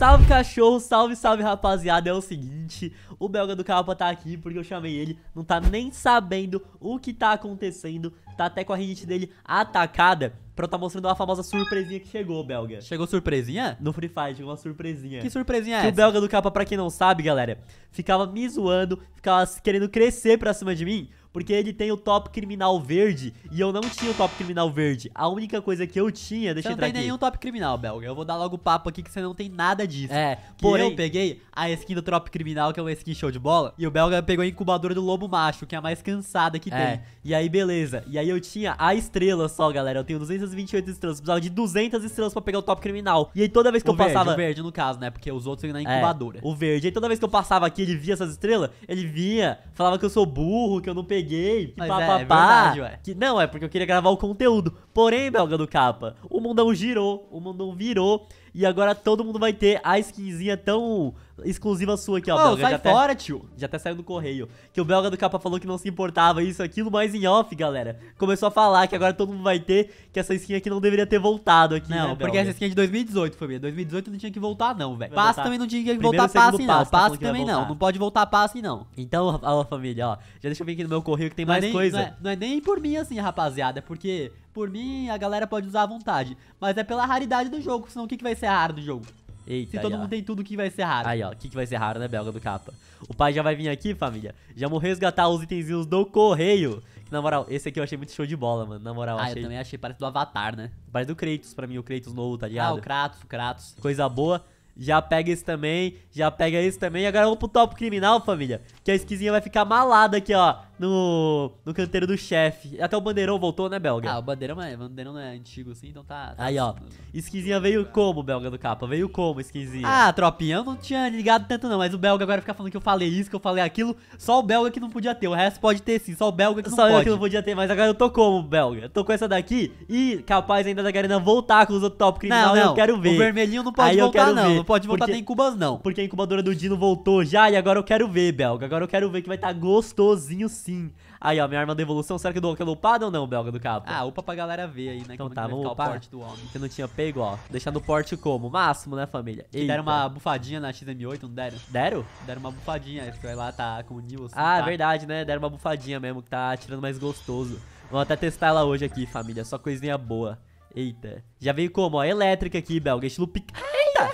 Salve cachorro, salve, salve rapaziada. É o seguinte, o belga do capa tá aqui porque eu chamei ele, não tá nem sabendo o que tá acontecendo, tá até com a rinite dele atacada. Pra eu tá mostrando a famosa surpresinha que chegou, belga. Chegou surpresinha? No Free Fire, chegou uma surpresinha. Que surpresinha é que essa? o belga do capa, pra quem não sabe, galera, ficava me zoando, ficava querendo crescer pra cima de mim porque ele tem o top criminal verde e eu não tinha o top criminal verde. A única coisa que eu tinha, deixa eu entrar aqui. não tem nenhum top criminal, Belga. Eu vou dar logo o papo aqui que você não tem nada disso. É, porém... eu peguei a skin do top criminal, que é uma skin show de bola, e o Belga pegou a incubadora do lobo macho, que é a mais cansada que é. tem. E aí, beleza. E aí eu tinha a estrela só, galera. Eu tenho 228 estrelas. Eu precisava de 200 estrelas pra pegar o top criminal. E aí toda vez que o eu verde, passava... O verde, no caso, né? Porque os outros iam na é, incubadora. É, o verde. E aí toda vez que eu passava aqui, ele via essas estrelas, ele vinha, falava que eu sou burro, que eu não peguei peguei, que papapá. É, é que não, é porque eu queria gravar o conteúdo. Porém, belga do capa, o mundão girou, o mundão virou e agora todo mundo vai ter a skinzinha tão exclusiva sua aqui, ó. Ô, Belga, sai fora, até, tio. Já até saiu do correio. Que o Belga do Capa falou que não se importava isso, aquilo, mas em off, galera. Começou a falar que agora todo mundo vai ter, que essa skin aqui não deveria ter voltado aqui, Não, né, porque essa skin é de 2018, família. 2018 não tinha que voltar, não, velho. Passe voltar. também não tinha que Primeiro, voltar passe, não. Passe, tá passe também não. Não pode voltar passe, não. Então, a família, ó. Já deixa eu ver aqui no meu correio que tem não é mais nem, coisa. Não é, não é nem por mim assim, rapaziada. É porque por mim, a galera pode usar à vontade. Mas é pela raridade do jogo, senão o que, que vai ser raro do jogo? Eita, Se todo mundo tem tudo, o que vai ser raro? Aí, ó, o que, que vai ser raro, né, Belga do Capa? O pai já vai vir aqui, família. Já vou resgatar os itenzinhos do correio. na moral, esse aqui eu achei muito show de bola, mano. Na moral, ah, achei... eu também achei. Parece do Avatar, né? Parece do Kratos pra mim, o Kratos novo, tá ah, ligado? Ah, o Kratos, o Kratos. Coisa boa. Já pega esse também, já pega esse também. E agora vamos pro top criminal, família. Que a esquisinha vai ficar malada aqui, ó no, no canteiro do chefe. Até o Bandeirão voltou, né, Belga? Ah, o Bandeirão, é, o Bandeirão não é antigo assim, então tá. tá Aí, ó. Skinzinha assim, né? veio como, Belga do capa? Veio como, Skinzinha? Ah, tropinha, eu não tinha ligado tanto não, mas o Belga agora fica falando que eu falei isso, que eu falei aquilo. Só o Belga que não podia ter, o resto pode ter sim, só o Belga que não só pode. eu que não podia ter, mas agora eu tô como, Belga? Tô com essa daqui e capaz ainda da Garena voltar com os outros top criminal, não, não. eu quero ver. O vermelhinho não pode Aí voltar não, ver. não pode voltar porque, nem Cubas não. Porque a incubadora do Dino voltou já e agora eu quero ver, Belga. Agora eu quero ver que vai estar tá gostosinho sim sim. Aí, ó, minha arma de evolução. Será que eu dou aquela upada ou não, Belga do cabo? Ah, upa pra galera ver aí, né? Então tá, vamos upar. o porte do homem. Que não tinha pego, ó. Deixar no porte como? Máximo, né, família? E deram uma bufadinha na XM8, não deram? Deram? Deram uma bufadinha. Foi lá, tá com o Nilson. Ah, tá. verdade, né? Deram uma bufadinha mesmo, que tá tirando mais gostoso. Vamos até testar ela hoje aqui, família. Só coisinha boa. Eita. Já veio como, ó? Elétrica aqui, Belga. Estilo pica...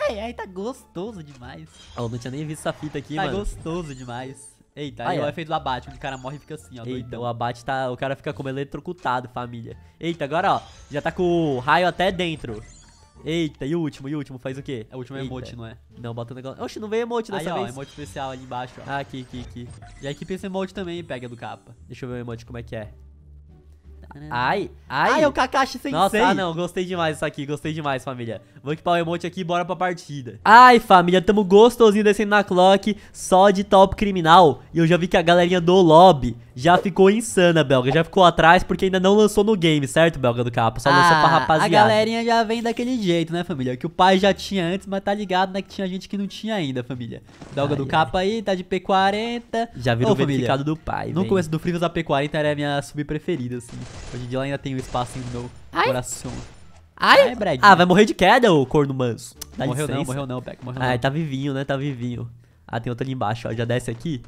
Ai, ai, tá gostoso demais. Ó, oh, não tinha nem visto essa fita aqui, tá mano. Tá gostoso demais. Eita, ah, aí é. o efeito do abate, o cara morre e fica assim, ó. Eita, o abate tá. O cara fica como eletrocutado, família. Eita, agora, ó. Já tá com o raio até dentro. Eita, e o último, e o último faz o quê? É o último é emote, não é? Não, bota o negócio. Oxe, não veio emote dessa aí, vez. Aí, ó, emote especial ali embaixo, ó. Ah, aqui, aqui, aqui. E aqui pensa emote também, pega do capa. Deixa eu ver o emote como é que é. Né? Ai, ai. Ai, ah, é o Kakashi sem Nossa, ah, não, gostei demais isso aqui, gostei demais, família. Vou equipar o emote aqui e bora pra partida. Ai, família, tamo gostosinho descendo na clock só de top criminal. E eu já vi que a galerinha do lobby já ficou insana, Belga. Já ficou atrás porque ainda não lançou no game, certo, Belga do Capa? Só ah, lançou pra rapaziada. A galerinha já vem daquele jeito, né, família? Que o pai já tinha antes, mas tá ligado, né? Que tinha gente que não tinha ainda, família. Belga ai, do Capa aí, tá de P40. Já virou o verificado do pai. No começo do Frivas, a P40 era a minha preferida assim. Hoje em dia ela ainda tem um espaço no meu ai. coração. Ai, Ai ah, vai morrer de queda, o corno manso. Dá morreu licença. não, morreu não, Beck, morreu Ai, não. tá vivinho, né, tá vivinho. Ah, tem outro ali embaixo, ó, já desce aqui.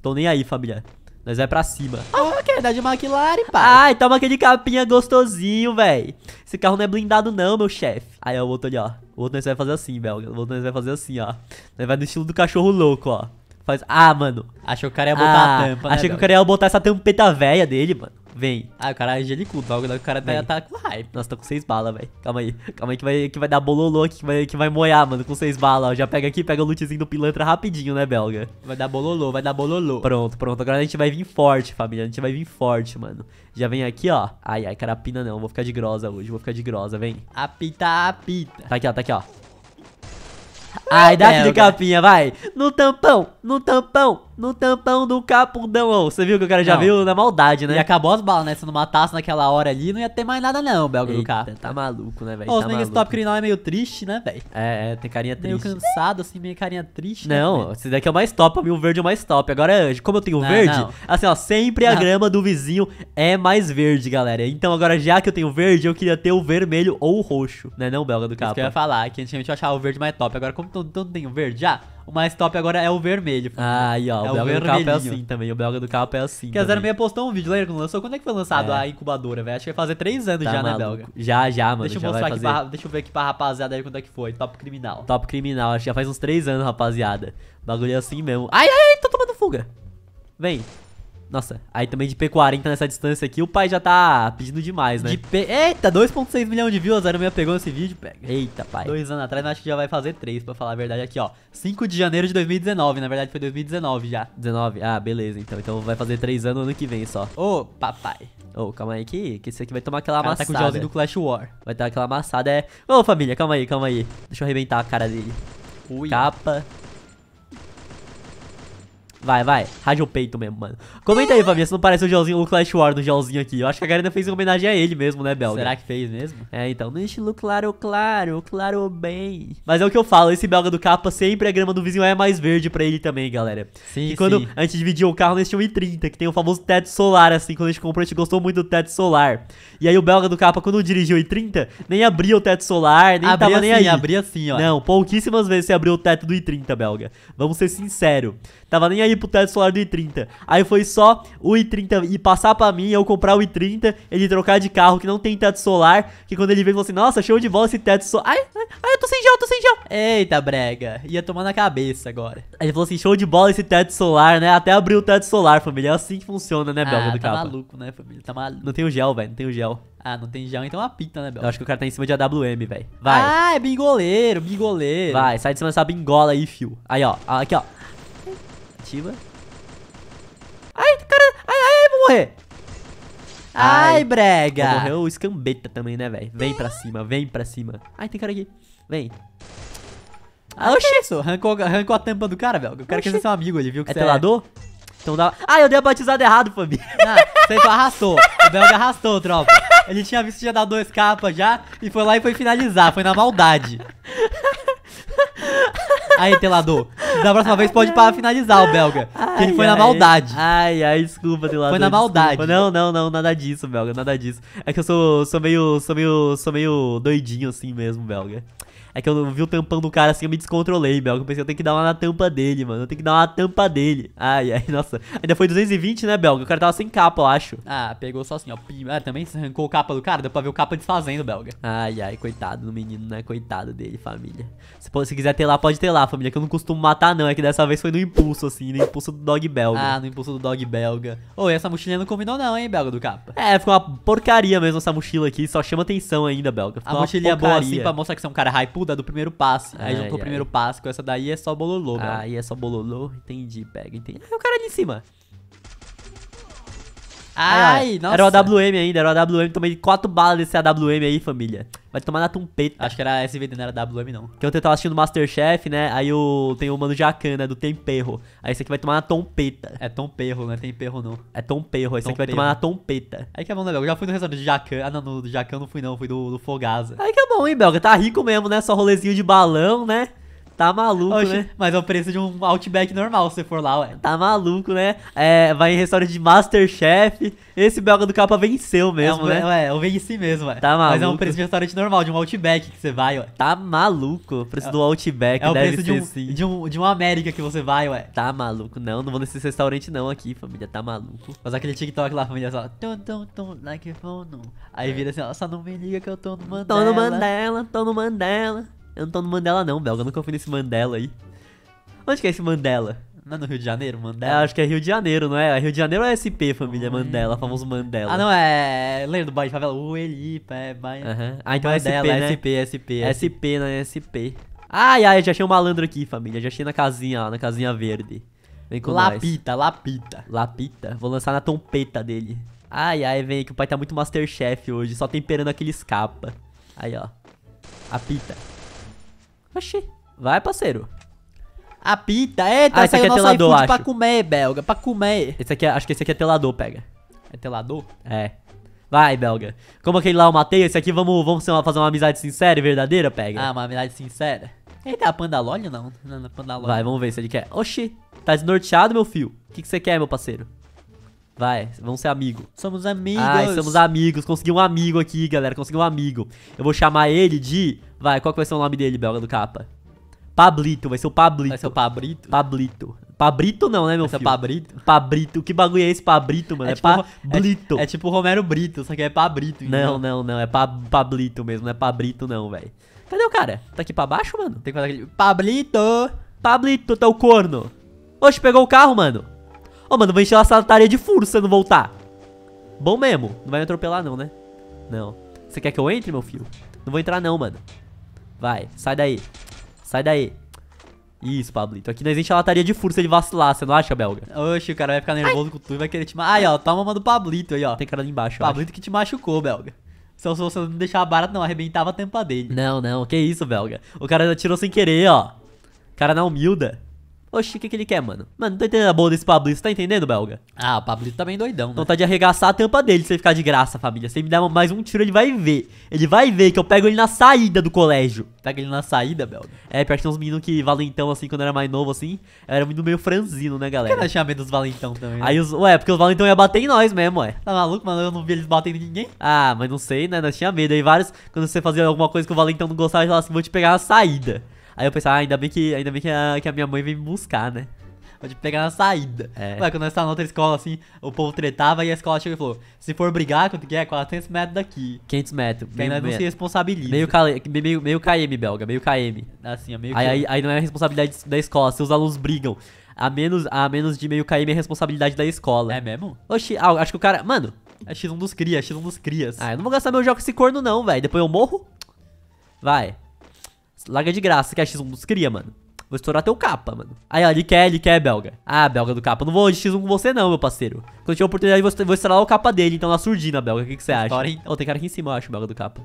Tô nem aí, família. Nós é pra cima. Ah, que dar de McLaren, pá Ai, toma aquele capinha gostosinho, velho. Esse carro não é blindado não, meu chefe. Aí, ó, o outro ali, ó. O outro nós vai fazer assim, velho. O outro nós vai fazer assim, ó. Nós vai no estilo do cachorro louco, ó. Faz... Ah, mano. Achou que o cara ia ah, botar ah, a tampa, né, Achei que o cara ia botar essa tampeta velha dele, mano. Vem. Ah, o cara é gelicudo. Logo, o cara tá, tá com hype. Nossa, tá com seis balas, velho. Calma aí. Calma aí que vai, que vai dar bololô aqui, que vai, que vai moiar, mano, com seis balas, Já pega aqui, pega o lootzinho do pilantra rapidinho, né, belga? Vai dar bololô, vai dar bololô. Pronto, pronto. Agora a gente vai vir forte, família. A gente vai vir forte, mano. Já vem aqui, ó. Ai, ai, carapina não. Vou ficar de grosa hoje. Vou ficar de grosa, vem. Apita, apita. Tá aqui, ó, tá aqui, ó. Ai, dá de né? capinha, vai. No tampão, no tampão, no tampão do capudão. Você viu que o cara já Não. na maldade, né? E acabou as balas, né? Se não matasse naquela hora ali, não ia ter mais nada, não, Belga do Eita, Capo. tá maluco, né, velho? Ô, tá os tá Ninguém Stop Criminal é meio triste, né, velho? É, é, tem carinha Meio triste. cansado, assim, meio carinha triste. né, Não, esse daqui é o mais top, pra mim o verde é o mais top. Agora, como eu tenho Não, verde, não. assim, ó, sempre a Não. grama do vizinho é mais verde, galera. Então, agora, já que eu tenho verde, eu queria ter o vermelho ou o roxo, né, não, Belga do Isso que eu ia falar, que antigamente eu achava o verde mais top. Agora, como estão não, não tem o verde já? Ah, o mais top agora é o vermelho. Ah, ó, é o, o belga do carro é assim também. O belga do carro é assim. Que a 06 postou um vídeo, lá quando lançou? Quando é que foi lançado é. a incubadora, velho? Acho que vai fazer três anos tá já, né, maluco. né, belga? Já, já, mano. Deixa eu mostrar aqui pra, deixa eu ver aqui pra rapaziada aí quando é que foi. Top criminal. Top criminal, acho que já faz uns três anos, rapaziada. Bagulho é assim mesmo. Ai, ai, ai, tô tomando fuga. Vem. Nossa, aí também de P40 nessa distância aqui, o pai já tá pedindo demais, né? De P... Eita, 2.6 milhões de views, a meia pegou esse vídeo, pega. Eita, pai. Dois anos atrás, acho que já vai fazer três, pra falar a verdade aqui, ó. 5 de janeiro de 2019, na verdade foi 2019 já. 19, ah, beleza, então. Então vai fazer três anos ano que vem só. Ô, oh, papai. Ô, oh, calma aí que, que esse aqui vai tomar aquela cara, amassada. Tá com o do Clash War. Vai dar aquela amassada, é... Ô, oh, família, calma aí, calma aí. Deixa eu arrebentar a cara dele. Ui. Capa. Vai, vai. Raja o peito mesmo, mano. Comenta aí, família. se não parece o Gelzinho, o Clash War do Gelzinho aqui. Eu acho que a Garena fez em homenagem a ele mesmo, né, Belga? Será né? que fez mesmo? É, então. No estilo claro, claro, claro bem. Mas é o que eu falo, esse Belga do capa sempre a grama do vizinho é mais verde pra ele também, galera. Sim, E quando sim. a gente dividiu o carro, nesse tínhamos 30 que tem o famoso teto solar, assim. Quando a gente comprou, a gente gostou muito do teto solar. E aí o Belga do capa, quando dirigiu o 30 nem abria o teto solar, nem abria tava assim, nem aí. Abria assim, ó. Não, pouquíssimas vezes você abriu o teto do I30, Belga. Vamos ser sincero. Tava nem aí ir pro teto solar do i30. Aí foi só o i30 e passar pra mim, eu comprar o i30, ele trocar de carro que não tem teto solar, que quando ele veio, ele falou assim, nossa, show de bola esse teto solar. Ai, né? ai, ai, eu tô sem gel, eu tô sem gel. Eita, brega, ia tomar na cabeça agora. Aí ele falou assim, show de bola esse teto solar, né? Até abriu o teto solar, família. É assim que funciona, né, Belga ah, do tá capa. maluco, né, família? Tá maluco. Não tem o gel, velho, não tem o gel. Ah, não tem gel, então é uma pinta, né, Bel? Eu acho que o cara tá em cima de AWM, velho. Vai. Ah, é bingoleiro, bingoleiro. Vai, sai de cima dessa bingola aí, fio. Aí, ó. Aqui, ó tentativa. Ai, cara. Ai, ai, vou morrer. Ai, ai brega. Morreu o escambeta também, né, velho? Vem pra cima, vem pra cima. Ai, tem cara aqui. Vem. Ah, Oxi. Que isso? Arrancou, arrancou a tampa do cara, velho. O cara Oxi. quer ser seu amigo, ele viu que é você é telador? É... Então dá. ai ah, eu dei a batizada errado, família. Ah, você arrastou. O Belga arrastou, tropa. Ele tinha visto já dar dois capas já e foi lá e foi finalizar. Foi na maldade. Aí, telador. Da próxima vez pode para finalizar o belga. Ai, que ele foi ai, na maldade. Ai, ai, desculpa, telador. Foi na maldade. Não, não, não, nada disso, belga, nada disso. É que eu sou, sou meio, sou meio, sou meio doidinho assim mesmo, belga. É que eu vi o tampão do cara assim, eu me descontrolei, Bel. Eu pensei, eu tenho que dar uma na tampa dele, mano. Eu tenho que dar uma na tampa dele. Ai, ai, nossa. Ainda foi 220, né, Belga? O cara tava sem capa, eu acho. Ah, pegou só assim, ó. Ah, também se arrancou o capa do cara, deu pra ver o capa desfazendo, Belga. Ai, ai, coitado do menino, né? Coitado dele, família. Se, se quiser ter lá, pode ter lá, família. Que eu não costumo matar, não. É que dessa vez foi no impulso, assim, no impulso do dog belga. Ah, no impulso do dog belga. Ô, oh, essa mochilinha não combinou, não, hein, Belga do capa. É, ficou uma porcaria mesmo essa mochila aqui. Só chama atenção ainda, Belga. Ficou a mochilinha é boa, assim, pra mostrar que você é um cara hype muda do primeiro passo Aí ai, juntou ai. o primeiro passo com essa daí é só bololô, Aí é só bololô, entendi, pega, entendi. Aí o cara ali é em cima. Ai, nossa. Era o AWM ainda, era o AWM. Tomei quatro balas desse AWM aí, família. Vai tomar na tumpeta. Acho que era SVD, não era AWM, não. Que ontem eu tava assistindo Masterchef, né? Aí o, tem o Mano Jacan, né? Do Temperro. Aí esse aqui vai tomar na tompeta. É Tomperro, não é Temperro, não. É Tomperro. Esse aqui vai tomar na tompeta. Aí que é bom, né, Belga? Eu já fui no restaurante de Jacan. Ah, não, no do Jacan não fui, não. Fui do, do Fogasa. Aí que é bom, hein, Belga? Tá rico mesmo, né? Só rolezinho de balão, né? Tá maluco, Oxe, né? Mas é o preço de um Outback normal, se for lá, ué. Tá maluco, né? É, vai em restaurante de Masterchef. Esse belga do capa venceu é, mesmo, é, um, né? Ué, eu venci mesmo, ué. Tá maluco. Mas é um preço de restaurante normal, de um Outback que você vai, ué. Tá maluco. O preço é, do Outback é deve preço ser de um, sim. De um, de um América que você vai, ué. Tá maluco. Não, não vou nesse restaurante não aqui, família. Tá maluco. Mas aquele TikTok lá, família, só... Tum, tum, tum, like phone. Aí é. vira assim, ó, só não me liga que eu tô no Mandela. Tô no Mandela, tô no Mandela. Eu não tô no Mandela não, Belga. Eu nunca fui nesse Mandela aí. Onde que é esse Mandela? Não é no Rio de Janeiro, Mandela? É, acho que é Rio de Janeiro, não é? é Rio de Janeiro é SP, família? Mandela, é. famoso Mandela. Ah, não, é, é. Lembra do bairro de favela? O Elipa, é bairro. Uhum. Ah, então Mandela, né? é SP, né? SP, SP, SP. SP, é SP. Ai, ai, já achei um malandro aqui, família. Já achei na casinha, ó, na casinha verde. Vem com lapita, nós. lapita. Lapita. Vou lançar na trompeta dele. Ai, ai, vem que o pai tá muito Masterchef hoje, só temperando aquele escapa. Aí, ó. Apita. Oxi, vai, parceiro. A pita, é, tá ah, esse aqui é, é telador, acho. pra comer, belga, pra comer. Esse aqui, é, acho que esse aqui é telador, pega. É telador? É. Vai, belga. Como aquele lá eu matei, esse aqui vamos, vamos fazer uma amizade sincera e verdadeira, pega. Ah, uma amizade sincera. Ele é a pandalone não? Não, não é Vai, vamos ver se ele quer. Oxi, tá desnorteado, meu fio. O que, que você quer, meu parceiro? Vai, vamos ser amigo. Somos amigos. Ai, somos amigos. Consegui um amigo aqui, galera. Consegui um amigo. Eu vou chamar ele de... Vai, qual que vai ser o nome dele, Belga do Capa? Pablito, vai ser o Pablito. Vai ser o Pablito? Pablito. Pabrito não, né, meu filho? É Pabrito. Pabrito. Que bagulho é esse Pabrito, mano? É, é tipo, Pablito. É, é, tipo Romero Brito, só que é Pabrito. Não, não, não. É pa, Pablito mesmo. Não é Pabrito não, velho. Cadê o cara? Tá aqui pra baixo, mano? Tem que fazer aquele... Pablito! Pablito, tá o corno. Oxe, pegou o carro, mano. Ô, oh, mano, vou encher essa lataria de furo se você não voltar. Bom mesmo. Não vai me atropelar não, né? Não. Você quer que eu entre, meu filho? Não vou entrar não, mano. Vai, sai daí. Sai daí. Isso, Pablito. Aqui nós enche a lataria de se ele vacilar, você não acha, Belga? Oxe, o cara vai ficar nervoso Ai. com tu e vai querer te machucar. Aí, ó, toma uma do Pablito aí, ó. Tem cara ali embaixo, ó. Pablito acho. que te machucou, Belga. Se você não deixar a não, arrebentava a tampa dele. Não, não, que isso, Belga. O cara já tirou sem querer, ó. O cara na humilda. Oxi, o que, que ele quer, mano? Mano, não tô entendendo a boa desse Pablito, tá entendendo, Belga? Ah, o Pablito tá bem doidão, então né? Então tá de arregaçar a tampa dele se ele ficar de graça, família. Se ele me der mais um tiro, ele vai ver. Ele vai ver que eu pego ele na saída do colégio. Pega ele na saída, Belga. É, pior que uns meninos que valentão, assim, quando era mais novo, assim, era um menino meio franzino, né, galera? Por que nós tinha medo dos valentão também? Né? Aí os, ué, porque os valentão ia bater em nós mesmo, ué. Tá maluco, mano? Eu não vi eles batendo em ninguém. Ah, mas não sei, né? Nós tinha medo. Aí vários, quando você fazia alguma coisa que o valentão não gostava, ele falava assim, vou te pegar na saída. Aí eu pensava, ah, ainda bem, que, ainda bem que, a, que a minha mãe veio me buscar, né? Pode pegar na saída. É. Ué, quando nós estávamos na outra escola, assim, o povo tretava e a escola chegou e falou: se for brigar, quanto que é? 400 metros daqui. 500 metros. Quem não se responsabiliza. Meio, meio, meio KM, belga, meio KM. Assim, é meio aí, aí, aí, não é responsabilidade da escola. Se os alunos brigam a menos, a menos de meio KM é responsabilidade da escola. É mesmo? Oxi, ah, acho que o cara. Mano, é X1 dos cria, é X1 dos crias. Ah, eu não vou gastar meu jogo com esse corno, não, velho. Depois eu morro. Vai. Larga de graça que a X1 dos cria, mano. Vou estourar teu capa, mano. Aí, ó, ele quer, ele quer, belga. Ah, belga do capa. Não vou de X1 com você, não, meu parceiro. Quando eu tiver oportunidade, vou, vou estourar o capa dele, então, na surdina, belga. O que, que você acha? História, oh, tem cara aqui em cima, eu acho, belga do capa.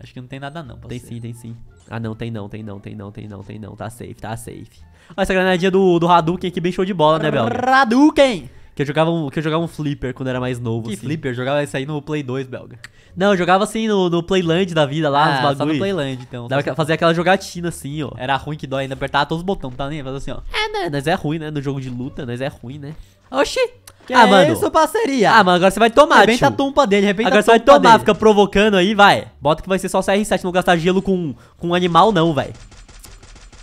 Acho que não tem nada, não, parceiro. Tem sim, tem sim. Ah, não, tem não, tem não, tem não, tem não, tem não. Tá safe, tá safe. Ó, essa granadinha do, do Hadouken aqui, bem show de bola, né, belga? Hadouken! Que eu jogava um, que eu jogava um Flipper quando era mais novo. Que assim. Flipper? Jogava isso aí no Play 2, belga. Não, eu jogava assim no, no Playland da vida lá, ah, nos só no Playland, então. Dava, só... Fazia aquela jogatina assim, ó. Era ruim que dói, ainda apertava todos os botões, tá nem? Né? Fazia assim, ó. É, né? Nós é ruim, né? No jogo de luta, nós é ruim, né? Oxi! Que ah, é mano. isso, parceria? Ah, mano, agora você vai tomar, Rebenta tio. a tumpa dele, repente Agora tá você vai tomar, dele. fica provocando aí, vai. Bota que vai ser só CR7, não gastar gelo com, com animal não, velho.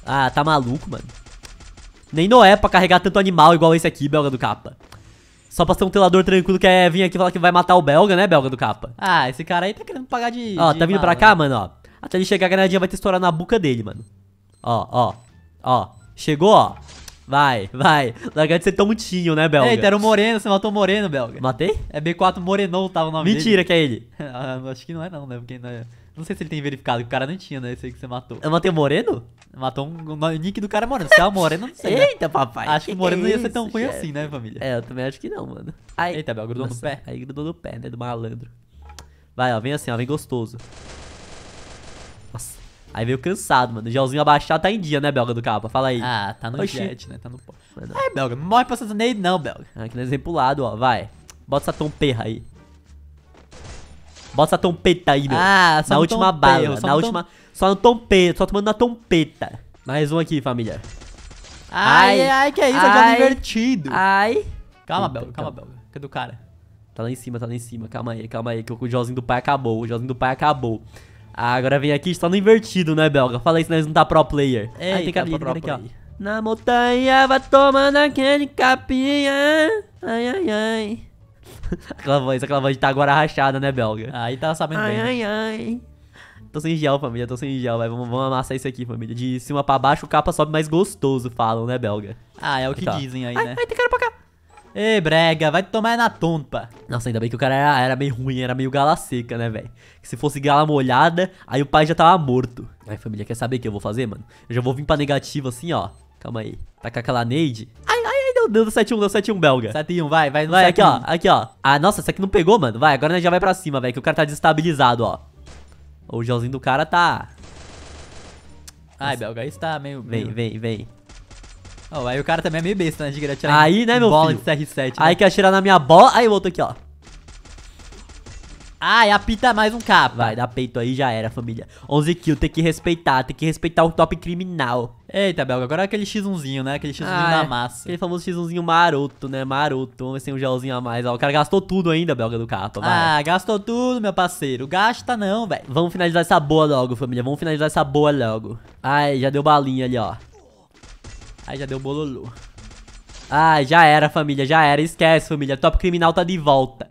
Ah, tá maluco, mano. Nem Noé pra carregar tanto animal igual esse aqui, belga do capa. Só pra ser um telador tranquilo que é vir aqui falar que vai matar o belga, né, belga do capa? Ah, esse cara aí tá querendo pagar de. Ó, de tá vindo mal, pra cá, né? mano, ó. Até ele chegar, a granadinha vai te estourar na boca dele, mano. Ó, ó. Ó. Chegou, ó. Vai, vai. Na de ser é tão mutinho, né, Belga? É, Eita, era o Moreno, você matou o Moreno, Belga. Matei? É B4 Morenão, tava o nome Mentira dele. que é ele. Ah, acho que não é não, né? Porque não é... Não sei se ele tem verificado, que o cara não tinha, né? Esse aí que você matou. Eu matei o Moreno? Matou um, um, o nick do cara Moreno. Se é o Moreno, não sei. Né? Eita, né? papai. Acho que, o Moreno não ia ser tão ruim chefe? assim, né, família? É, eu também acho que não, mano. Aí, Eita, Bel, grudou nossa, no pé. Aí grudou no pé, né? Do malandro. Vai, ó, vem assim, ó, vem gostoso. Nossa. Aí veio cansado, mano. O gelzinho abaixado tá em dia, né, Belga do Capa? Fala aí. Ah, tá no Oxi. jet, né? Tá no pó. É, Belga, não morre pra Santaneide, não, Belga. Aqui no exemplo lado, ó. Vai. Bota essa tomperra aí. Bota a tompeta aí, meu. Ah, só Na última tompeiro, bala. Só na última. Tom... Só no tompeta. Só tomando na tompeta. Mais um aqui, família. Ai, ai, ai que é isso? Ai, é divertido. Ai. Calma, Belga. Calma, calma. Belga. Cadê o cara? Tá lá em cima, tá lá em cima. Calma aí, calma aí. Que o Jozinho do pai acabou. O Jozinho do pai acabou. Ah, agora vem aqui, está no invertido, né, Belga? Fala aí, nós eles não tá pro player. Ei, tem cara, tá pro tem cara aqui, ó. Na montanha vai tomando aquele capinha. Ai, ai, ai. aquela voz, aquela voz de tá agora rachada, né, Belga? Aí tá sabendo ai, bem. Né? Ai, ai. Tô sem gel, família, tô sem gel, vai. Vamos, vamos amassar isso aqui, família. De cima pra baixo, o capa sobe mais gostoso, falam, né, Belga? Ah, é o que tá. dizem aí, ai, né? Ai, tem cara pra cá. Ei, brega, vai tomar na tonta. Nossa, ainda bem que o cara era, era meio ruim, era meio gala seca, né, velho? Se fosse gala molhada, aí o pai já tava morto. Ai, família, quer saber o que eu vou fazer, mano? Eu já vou vir pra negativo assim, ó. Calma aí. Tá com aquela Neide? Ai, Cadê o dedo 71 71 belga? 71, vai, vai. Vai, aqui, ó. Aqui, ó. Ah, nossa, isso aqui não pegou, mano. Vai, agora já vai pra cima, velho, que o cara tá desestabilizado, ó. O gelzinho do cara tá... Ai, belga, isso tá meio... meio... Vem, vem, vem. Oh, aí o cara também é meio besta, né? De querer atirar aí, né, meu bola filho? de CR7. Né? Aí quer atirar na minha bola. Aí eu volto aqui, ó. Ah, é apita mais um capa. Vai, dá peito aí, já era, família. 11 kills, tem que respeitar, tem que respeitar o top criminal. Eita, Belga, agora é aquele x1zinho, né? Aquele x1 ah, da é. massa. É. Aquele famoso x1zinho maroto, né? Maroto. Vamos ver se tem um gelzinho a mais. Ó, o cara gastou tudo ainda, Belga, do capa. Vai. Ah, gastou tudo, meu parceiro. Gasta não, velho. Vamos finalizar essa boa logo, família. Vamos finalizar essa boa logo. Ai, já deu balinha ali, ó. Ai, já deu bololô. Ai, já era, família. Já era. Esquece, família. Top criminal tá de volta.